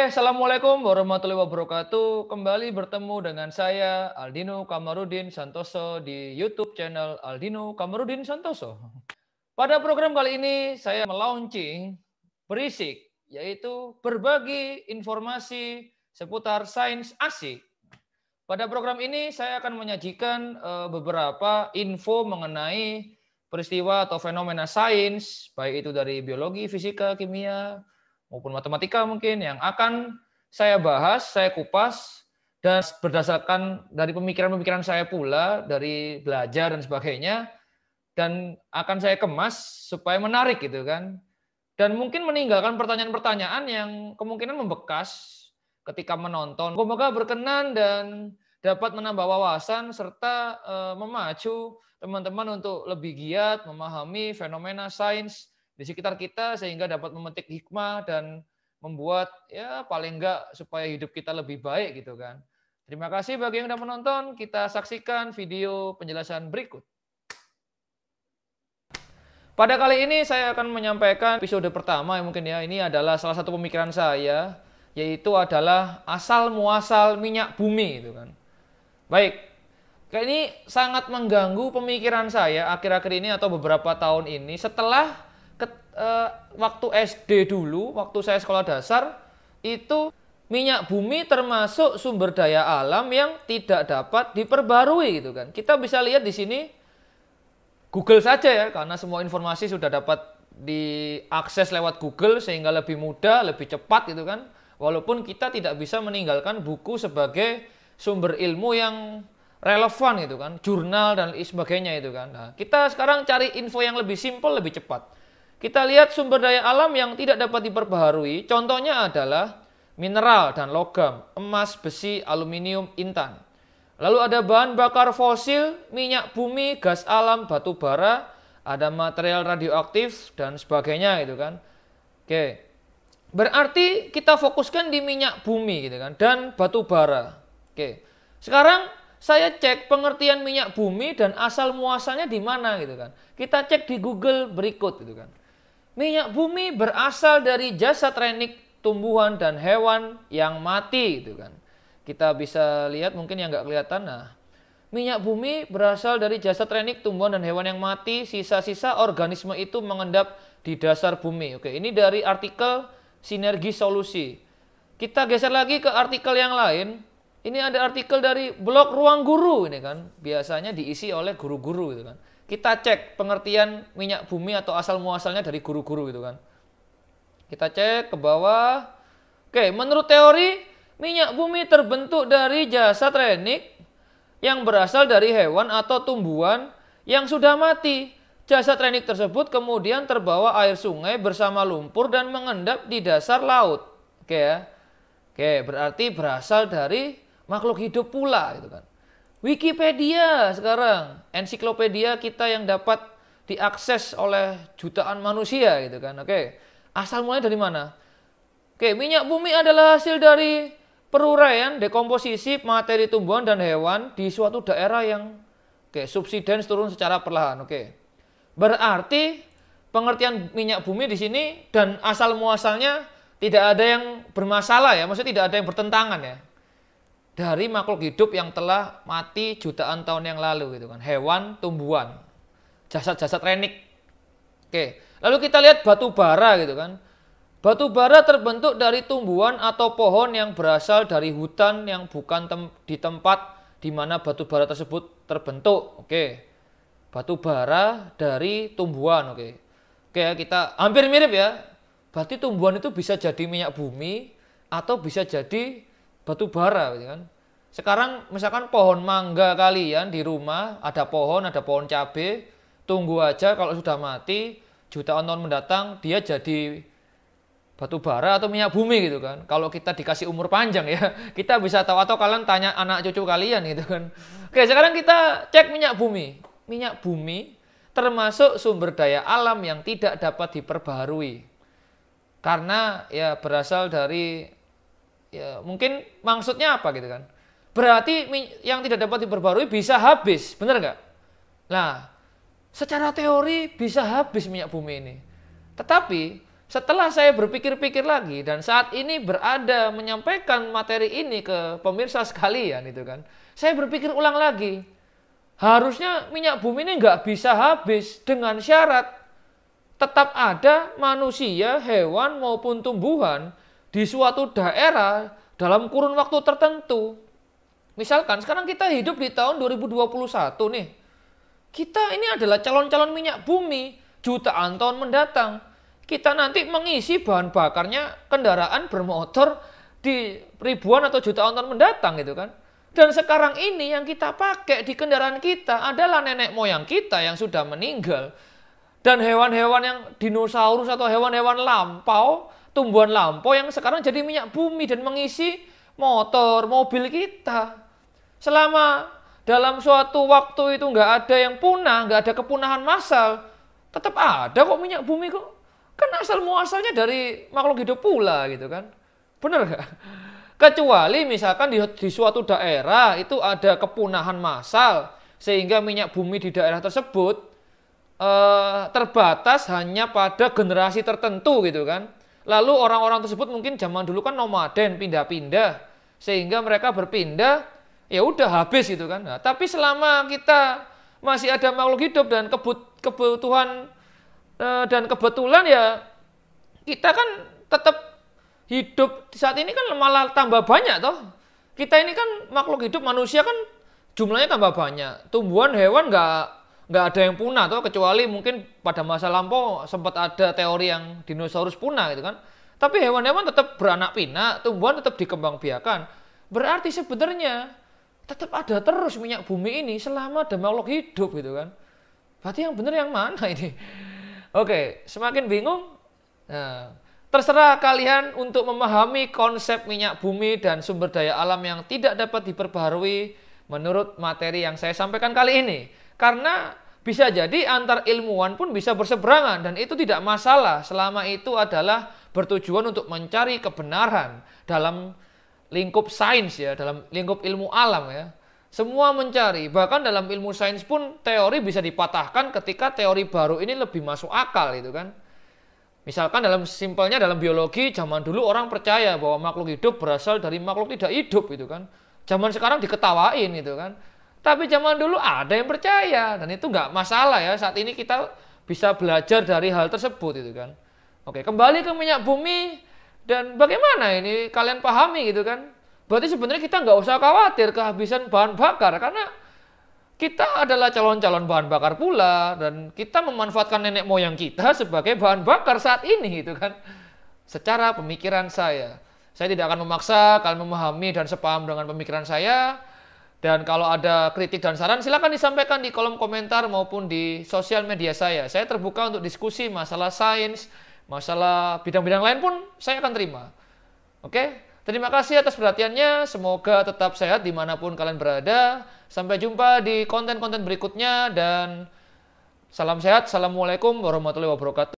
Eh, Assalamualaikum warahmatullahi wabarakatuh. Kembali bertemu dengan saya Aldino Kamarudin Santoso di YouTube channel Aldino Kamarudin Santoso. Pada program kali ini saya melaunching berisik yaitu berbagi informasi seputar sains asik. Pada program ini saya akan menyajikan eh, beberapa info mengenai peristiwa atau fenomena sains baik itu dari biologi, fisika, kimia, maupun matematika mungkin yang akan saya bahas, saya kupas dan berdasarkan dari pemikiran-pemikiran saya pula dari belajar dan sebagainya dan akan saya kemas supaya menarik gitu kan. Dan mungkin meninggalkan pertanyaan-pertanyaan yang kemungkinan membekas ketika menonton. Semoga berkenan dan dapat menambah wawasan serta eh, memacu teman-teman untuk lebih giat memahami fenomena sains di sekitar kita sehingga dapat memetik hikmah dan membuat ya paling enggak supaya hidup kita lebih baik gitu kan. Terima kasih bagi yang sudah menonton. Kita saksikan video penjelasan berikut. Pada kali ini saya akan menyampaikan episode pertama yang mungkin ya ini adalah salah satu pemikiran saya yaitu adalah asal muasal minyak bumi itu kan. Baik. Kayak ini sangat mengganggu pemikiran saya akhir-akhir ini atau beberapa tahun ini setelah uh, waktu SD dulu, waktu saya sekolah dasar, itu minyak bumi termasuk sumber daya alam yang tidak dapat diperbarui gitu kan. Kita bisa lihat di sini Google saja ya karena semua informasi sudah dapat diakses lewat Google sehingga lebih mudah, lebih cepat gitu kan. Walaupun kita tidak bisa meninggalkan buku sebagai sumber ilmu yang relevan gitu kan, jurnal dan sebagainya itu kan. Nah, kita sekarang cari info yang lebih simpel, lebih cepat. Kita lihat sumber daya alam yang tidak dapat diperbaharui, contohnya adalah mineral dan logam, emas, besi, aluminium, intan. Lalu ada bahan bakar fosil, minyak bumi, gas alam, batu bara, ada material radioaktif dan sebagainya gitu kan. Oke. Berarti kita fokuskan di minyak bumi gitu kan dan batu bara. Oke. Sekarang saya cek pengertian minyak bumi dan asal muasalnya di mana gitu kan. Kita cek di Google berikut gitu kan. Minyak bumi berasal dari jasad renik tumbuhan dan hewan yang mati gitu kan. Kita bisa lihat mungkin yang nggak kelihatan. Nah, minyak bumi berasal dari jasad renik tumbuhan dan hewan yang mati. Sisa-sisa organisme itu mengendap di dasar bumi. Oke, ini dari artikel sinergi solusi. Kita geser lagi ke artikel yang lain. Ini ada artikel dari blog ruang guru ini kan. Biasanya diisi oleh guru-guru gitu kan kita cek pengertian minyak bumi atau asal muasalnya dari guru-guru gitu kan. Kita cek ke bawah. Oke, menurut teori minyak bumi terbentuk dari jasa trenik yang berasal dari hewan atau tumbuhan yang sudah mati. Jasa trenik tersebut kemudian terbawa air sungai bersama lumpur dan mengendap di dasar laut. Oke ya. Oke, berarti berasal dari makhluk hidup pula gitu kan. Wikipedia sekarang, ensiklopedia kita yang dapat diakses oleh jutaan manusia gitu kan. Oke. Asal mulanya dari mana? Oke, minyak bumi adalah hasil dari peruraian, dekomposisi materi tumbuhan dan hewan di suatu daerah yang oke, subsidence turun secara perlahan. Oke. Berarti pengertian minyak bumi di sini dan asal muasalnya tidak ada yang bermasalah ya, maksudnya tidak ada yang bertentangan ya dari makhluk hidup yang telah mati jutaan tahun yang lalu gitu kan. Hewan, tumbuhan, jasad-jasad renik. Oke, lalu kita lihat batu bara gitu kan. Batu bara terbentuk dari tumbuhan atau pohon yang berasal dari hutan yang bukan tem di tempat di mana batu bara tersebut terbentuk. Oke. Batu bara dari tumbuhan, oke. Oke, kita hampir mirip ya. Berarti tumbuhan itu bisa jadi minyak bumi atau bisa jadi batu bara gitu kan. Sekarang misalkan pohon mangga kalian di rumah ada pohon, ada pohon cabe, tunggu aja kalau sudah mati jutaan tahun mendatang dia jadi batu bara atau minyak bumi gitu kan. Kalau kita dikasih umur panjang ya, kita bisa tahu atau kalian tanya anak cucu kalian gitu kan. Oke, sekarang kita cek minyak bumi. Minyak bumi termasuk sumber daya alam yang tidak dapat diperbaharui Karena ya berasal dari ya mungkin maksudnya apa gitu kan. Berarti yang tidak dapat diperbarui bisa habis, benar nggak? Nah, secara teori bisa habis minyak bumi ini. Tetapi setelah saya berpikir-pikir lagi dan saat ini berada menyampaikan materi ini ke pemirsa sekalian itu kan, saya berpikir ulang lagi. Harusnya minyak bumi ini nggak bisa habis dengan syarat tetap ada manusia, hewan maupun tumbuhan di suatu daerah dalam kurun waktu tertentu. Misalkan sekarang kita hidup di tahun 2021 nih. Kita ini adalah calon-calon minyak bumi jutaan tahun mendatang. Kita nanti mengisi bahan bakarnya kendaraan bermotor di ribuan atau jutaan tahun mendatang gitu kan. Dan sekarang ini yang kita pakai di kendaraan kita adalah nenek moyang kita yang sudah meninggal. Dan hewan-hewan yang dinosaurus atau hewan-hewan lampau tumbuhan lampau yang sekarang jadi minyak bumi dan mengisi motor, mobil kita. Selama dalam suatu waktu itu nggak ada yang punah, nggak ada kepunahan massal, tetap ada kok minyak bumi kok. Kan asal muasalnya dari makhluk hidup pula gitu kan. Bener nggak? Kecuali misalkan di, di suatu daerah itu ada kepunahan massal sehingga minyak bumi di daerah tersebut eh, terbatas hanya pada generasi tertentu gitu kan Lalu orang-orang tersebut mungkin zaman dulu kan nomaden, pindah-pindah, sehingga mereka berpindah, ya udah habis gitu kan. Nah, tapi selama kita masih ada makhluk hidup dan kebut, kebutuhan e, dan kebetulan ya kita kan tetap hidup saat ini kan malah tambah banyak toh. Kita ini kan makhluk hidup manusia kan jumlahnya tambah banyak. Tumbuhan hewan nggak nggak ada yang punah tuh kecuali mungkin pada masa lampau sempat ada teori yang dinosaurus punah gitu kan. Tapi hewan-hewan tetap beranak pinak, tumbuhan tetap dikembangbiakan. Berarti sebenarnya tetap ada terus minyak bumi ini selama ada makhluk hidup gitu kan. Berarti yang benar yang mana ini? Oke, semakin bingung. Nah, terserah kalian untuk memahami konsep minyak bumi dan sumber daya alam yang tidak dapat diperbaharui menurut materi yang saya sampaikan kali ini. Karena bisa jadi antar ilmuwan pun bisa berseberangan dan itu tidak masalah selama itu adalah bertujuan untuk mencari kebenaran dalam lingkup sains ya, dalam lingkup ilmu alam ya. Semua mencari, bahkan dalam ilmu sains pun teori bisa dipatahkan ketika teori baru ini lebih masuk akal gitu kan. Misalkan dalam simpelnya dalam biologi zaman dulu orang percaya bahwa makhluk hidup berasal dari makhluk tidak hidup gitu kan. Zaman sekarang diketawain gitu kan. Tapi zaman dulu ada yang percaya dan itu nggak masalah ya. Saat ini kita bisa belajar dari hal tersebut itu kan. Oke, kembali ke minyak bumi dan bagaimana ini kalian pahami gitu kan? Berarti sebenarnya kita nggak usah khawatir kehabisan bahan bakar karena kita adalah calon-calon bahan bakar pula dan kita memanfaatkan nenek moyang kita sebagai bahan bakar saat ini gitu kan. Secara pemikiran saya, saya tidak akan memaksa kalian memahami dan sepaham dengan pemikiran saya, dan kalau ada kritik dan saran, silahkan disampaikan di kolom komentar maupun di sosial media saya. Saya terbuka untuk diskusi masalah sains, masalah bidang-bidang lain pun saya akan terima. Oke, terima kasih atas perhatiannya. Semoga tetap sehat dimanapun kalian berada. Sampai jumpa di konten-konten berikutnya dan salam sehat. Assalamualaikum warahmatullahi wabarakatuh.